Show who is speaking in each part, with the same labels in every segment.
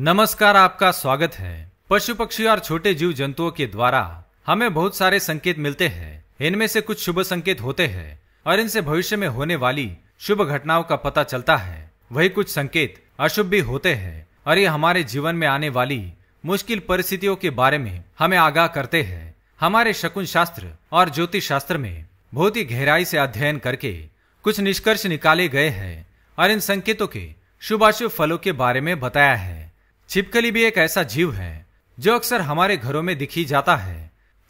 Speaker 1: नमस्कार आपका स्वागत है पशु पक्षी और छोटे जीव जंतुओं के द्वारा हमें बहुत सारे संकेत मिलते हैं इनमें से कुछ शुभ संकेत होते हैं और इनसे भविष्य में होने वाली शुभ घटनाओं का पता चलता है वही कुछ संकेत अशुभ भी होते हैं और ये हमारे जीवन में आने वाली मुश्किल परिस्थितियों के बारे में हमें आगाह करते हैं हमारे शकुन शास्त्र और ज्योतिष शास्त्र में बहुत ही गहराई से अध्ययन करके कुछ निष्कर्ष निकाले गए हैं और इन संकेतों के शुभाशुभ फलों के बारे में बताया है छिपकली भी एक ऐसा जीव है जो अक्सर हमारे घरों में दिखी जाता है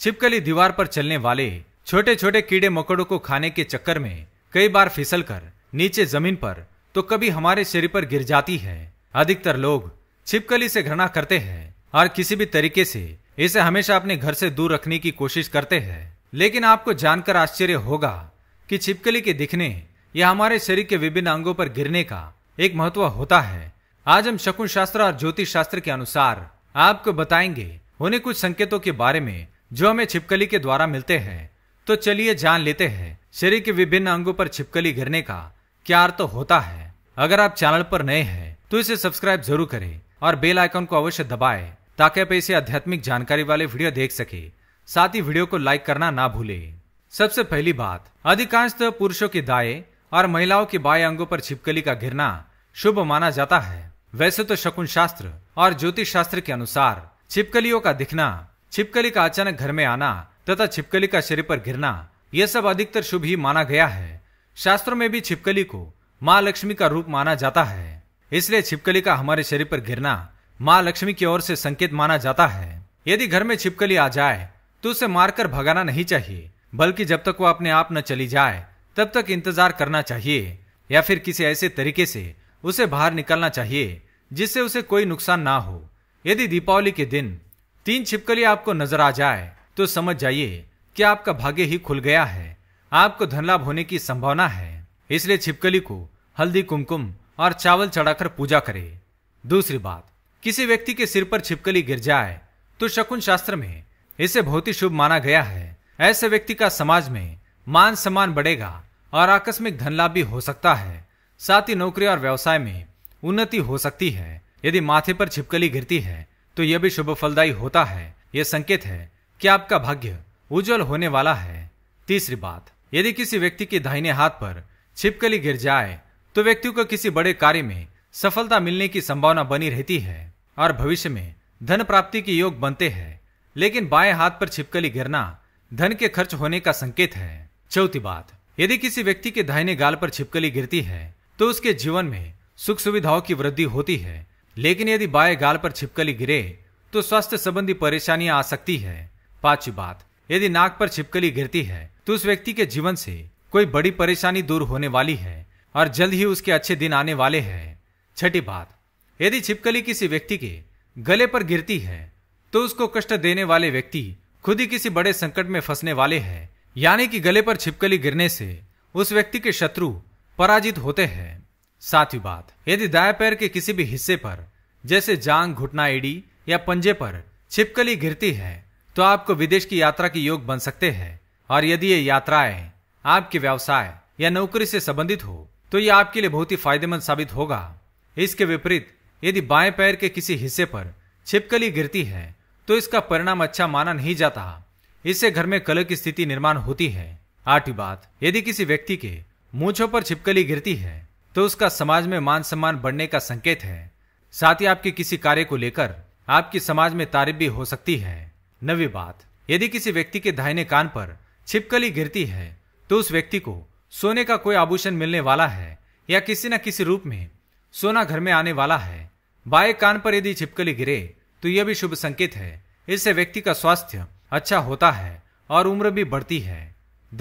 Speaker 1: छिपकली दीवार पर चलने वाले छोटे छोटे कीड़े मकोड़ों को खाने के चक्कर में कई बार फिसल कर नीचे जमीन पर तो कभी हमारे शरीर पर गिर जाती है अधिकतर लोग छिपकली से घृणा करते हैं और किसी भी तरीके से इसे हमेशा अपने घर से दूर रखने की कोशिश करते हैं लेकिन आपको जानकर आश्चर्य होगा कि छिपकली के दिखने या हमारे शरीर के विभिन्न अंगों पर गिरने का एक महत्व होता है आज हम शकुन शास्त्र और ज्योतिष शास्त्र के अनुसार आपको बताएंगे उन्हें कुछ संकेतों के बारे में जो हमें छिपकली के द्वारा मिलते हैं तो चलिए जान लेते हैं शरीर के विभिन्न अंगों पर छिपकली घिरने का क्या अर्थ तो होता है अगर आप चैनल पर नए हैं तो इसे सब्सक्राइब जरूर करें और बेल आइकन को अवश्य दबाए ताकि आप ऐसी आध्यात्मिक जानकारी वाले वीडियो देख सके साथ ही वीडियो को लाइक करना ना भूले सबसे पहली बात अधिकांशतः पुरुषों के दाए और महिलाओं के बाएं अंगों पर छिपकली का घिरना शुभ माना जाता है वैसे तो शकुन शास्त्र और ज्योतिष शास्त्र के अनुसार छिपकलियों का दिखना छिपकली का अचानक घर में आना तथा छिपकली का शरीर पर गिरना यह सब अधिकतर शुभ ही माना गया है शास्त्रों में भी छिपकली को माँ लक्ष्मी का रूप माना जाता है इसलिए छिपकली का हमारे शरीर पर गिरना माँ लक्ष्मी की ओर से संकेत माना जाता है यदि घर में छिपकली आ जाए तो उसे मारकर भगाना नहीं चाहिए बल्कि जब तक वो अपने आप न चली जाए तब तक इंतजार करना चाहिए या फिर किसी ऐसे तरीके से उसे बाहर निकलना चाहिए जिससे उसे कोई नुकसान ना हो यदि दीपावली के दिन तीन छिपकली आपको नजर आ जाए तो समझ जाइए कि आपका भाग्य ही खुल गया है आपको धन लाभ होने की संभावना है इसलिए छिपकली को हल्दी कुमकुम और चावल चढ़ाकर पूजा करें दूसरी बात किसी व्यक्ति के सिर पर छिपकली गिर जाए तो शकुन शास्त्र में इसे बहुत ही शुभ माना गया है ऐसे व्यक्ति का समाज में मान सम्मान बढ़ेगा और आकस्मिक धन लाभ भी हो सकता है साथ ही नौकरी और व्यवसाय में उन्नति हो सकती है यदि माथे पर छिपकली गिरती है तो यह भी शुभ फलदायी होता है यह संकेत है कि आपका भाग्य उज्जवल होने वाला है तीसरी बात यदि किसी व्यक्ति के दाहिने हाथ पर छिपकली गिर जाए तो व्यक्ति को किसी बड़े कार्य में सफलता मिलने की संभावना बनी रहती है और भविष्य में धन प्राप्ति के योग बनते हैं लेकिन बाएं हाथ पर छिपकली गिरना धन के खर्च होने का संकेत है चौथी बात यदि किसी व्यक्ति के दाहिने गाल पर छिपकली गिरती है तो उसके जीवन में सुख सुविधाओं की वृद्धि होती है लेकिन यदि बाय गाल पर छिपकली गिरे तो स्वास्थ्य संबंधी परेशानियां आ सकती है पांचवी बात यदि नाक पर छिपकली गिरती है तो उस व्यक्ति के जीवन से कोई बड़ी परेशानी दूर होने वाली है और जल्द ही उसके अच्छे दिन आने वाले हैं छठी बात यदि छिपकली किसी व्यक्ति के गले पर गिरती है तो उसको कष्ट देने वाले व्यक्ति खुद ही किसी बड़े संकट में फंसने वाले हैं यानी कि गले पर छिपकली गिरने से उस व्यक्ति के शत्रु पराजित होते हैं सातवीं बात यदि दाया पैर के किसी भी हिस्से पर जैसे जांग घुटना एडी या पंजे पर छिपकली घिरती है तो आपको विदेश की यात्रा के योग बन सकते हैं और यदि ये यात्राएं आपके व्यवसाय या नौकरी से संबंधित हो तो ये आपके लिए बहुत ही फायदेमंद साबित होगा इसके विपरीत यदि बाएं पैर के किसी हिस्से पर छिपकली गिरती है तो इसका परिणाम अच्छा माना नहीं जाता इससे घर में कलह की स्थिति निर्माण होती है आठवीं बात यदि किसी व्यक्ति के मूछों पर छिपकली गिरती है तो उसका समाज में मान सम्मान बढ़ने का संकेत है साथ ही आपके किसी कार्य को लेकर आपकी समाज में तारीफ भी हो सकती है नवी बात यदि किसी व्यक्ति के दाहिने कान पर छिपकली गिरती है तो उस व्यक्ति को सोने का कोई आभूषण मिलने वाला है या किसी न किसी रूप में सोना घर में आने वाला है बाएं कान पर यदि छिपकली गिरे तो यह भी शुभ संकेत है इससे व्यक्ति का स्वास्थ्य अच्छा होता है और उम्र भी बढ़ती है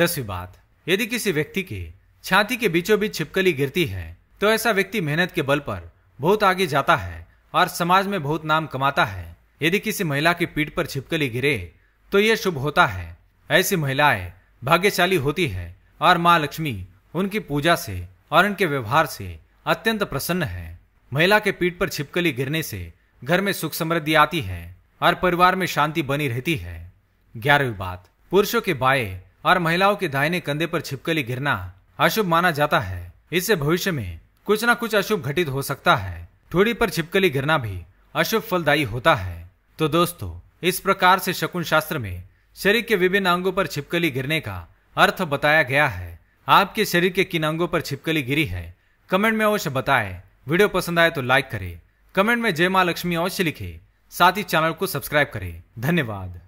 Speaker 1: दसवीं बात यदि किसी व्यक्ति के छाती के बीचों बीच छिपकली गिरती है तो ऐसा व्यक्ति मेहनत के बल पर बहुत आगे जाता है और समाज में बहुत नाम कमाता है यदि किसी महिला की पीठ पर छिपकली गिरे तो यह शुभ होता है ऐसी महिलाएं भाग्यशाली होती है और माँ लक्ष्मी उनकी पूजा से और उनके व्यवहार से अत्यंत प्रसन्न है महिला के पीठ पर छिपकली गिरने से घर में सुख समृद्धि आती है और परिवार में शांति बनी रहती है ग्यारहवीं बात पुरुषों के बाएं और महिलाओं के दाहिने कंधे पर छिपकली गिरना अशुभ माना जाता है इससे भविष्य में कुछ ना कुछ अशुभ घटित हो सकता है थोड़ी पर छिपकली गिरना भी अशुभ फलदायी होता है तो दोस्तों इस प्रकार से शकुन शास्त्र में शरीर के विभिन्न अंगों पर छिपकली गिरने का अर्थ बताया गया है आपके शरीर के किन अंगों पर छिपकली गिरी है कमेंट में अवश्य बताएं वीडियो पसंद आए तो लाइक करें कमेंट में जय माँ लक्ष्मी अवश्य लिखें साथ ही चैनल को सब्सक्राइब करें धन्यवाद